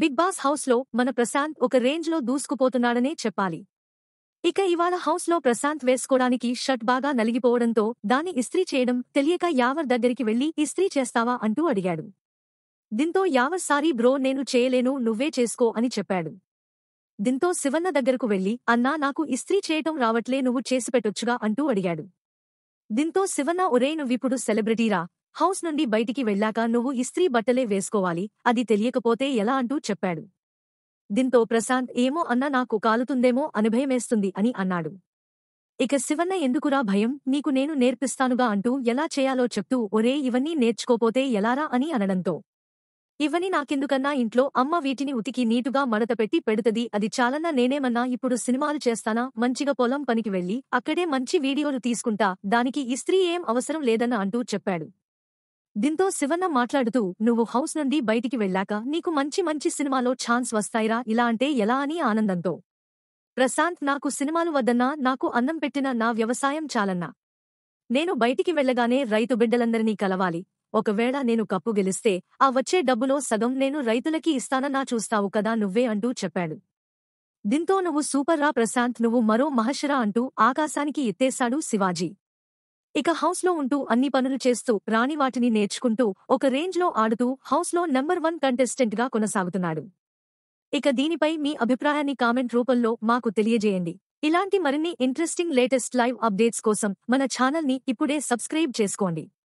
big boss హౌస్లో మన ప్రశాంత్ ఒక రేంజ్లో దూసుకుపోతున్నాడనే చెప్పాలి ఇక ఇవాళ హౌస్లో ప్రశాంత్ వేసుకోవడానికి షర్ట్ బాగా నలిగిపోవడంతో దాన్ని ఇస్త్రీ చేయడం తెలియక యావర్ దగ్గరికి వెళ్లి ఇస్త్రీ చేస్తావా అంటూ అడిగాడు దీంతో యావర్ సారీ బ్రో నేను చేయలేను నువ్వే చేసుకో అని చెప్పాడు దీంతో శివన్న దగ్గరకు వెళ్లి అన్నా నాకు ఇస్త్రీ చేయటం రావట్లే నువ్వు చేసిపెట్టొచ్చుగా అంటూ అడిగాడు దీంతో శివన్న ఒరే నువ్విప్పుడు సెలబ్రిటీరా హౌస్ నుండి బయటికి వెళ్ళాక నువ్వు ఇస్త్రీ బట్టలే వేసుకోవాలి అది తెలియకపోతే ఎలా అంటూ చెప్పాడు దీంతో ప్రశాంత్ ఏమో అన్న నాకు కాలుతుందేమో అనుభయమేస్తుంది అని అన్నాడు ఇక శివన్న ఎందుకురా భయం నీకు నేను నేర్పిస్తానుగా అంటూ ఎలా చేయాలో చెప్తూ ఒరే ఇవన్నీ నేర్చుకోపోతే ఎలారా అని అనడంతో ఇవని నాకెందుకన్నా ఇంట్లో అమ్మ వీటిని ఉతికి నీటుగా పెట్టి పెడుతది అది చాలన్నా నేనేమన్నా ఇప్పుడు సినిమాలు చేస్తానా మంచిగా పొలం పనికి వెళ్లి అక్కడే మంచి వీడియోలు తీసుకుంటా దానికి ఇస్త్రీ ఏం అవసరం లేదన్న అంటూ చెప్పాడు దీంతో శివన్న మాట్లాడుతూ నువ్వు హౌస్ నుండి బయటికి వెళ్ళాక నీకు మంచి మంచి సినిమాలో ఛాన్స్ వస్తాయిరా ఇలా అంటే ఎలా అని ఆనందంతో ప్రశాంత్ నాకు సినిమాలు వద్దన్నా నాకు అన్నం పెట్టిన నా వ్యవసాయం చాలన్నా నేను బయటికి వెళ్లగానే రైతు బిడ్డలందరినీ కలవాలి ఒకవేళ నేను కప్పు గెలిస్తే ఆ వచ్చే డబ్బులో సగం నేను రైతులకి ఇస్తానన్నా చూస్తావు కదా నువ్వే అంటూ చెప్పాడు దీంతో నువ్వు సూపర్రా ప్రశాంత్ నువ్వు మరో మహర్షిరా అంటూ ఆకాశానికి ఎత్తేశాడు శివాజీ ఇక హౌస్లో ఉంటూ అన్ని పనులు చేస్తూ రాని వాటిని నేర్చుకుంటూ ఒక రేంజ్లో ఆడుతూ హౌస్లో నంబర్ వన్ కంటెస్టెంట్గా కొనసాగుతున్నాడు ఇక దీనిపై మీ అభిప్రాయాన్ని కామెంట్ రూపంలో మాకు తెలియజేయండి ఇలాంటి మరిన్ని ఇంట్రెస్టింగ్ లేటెస్ట్ లైవ్ అప్డేట్స్ కోసం మన ఛానల్ని ఇప్పుడే సబ్స్క్రైబ్ చేసుకోండి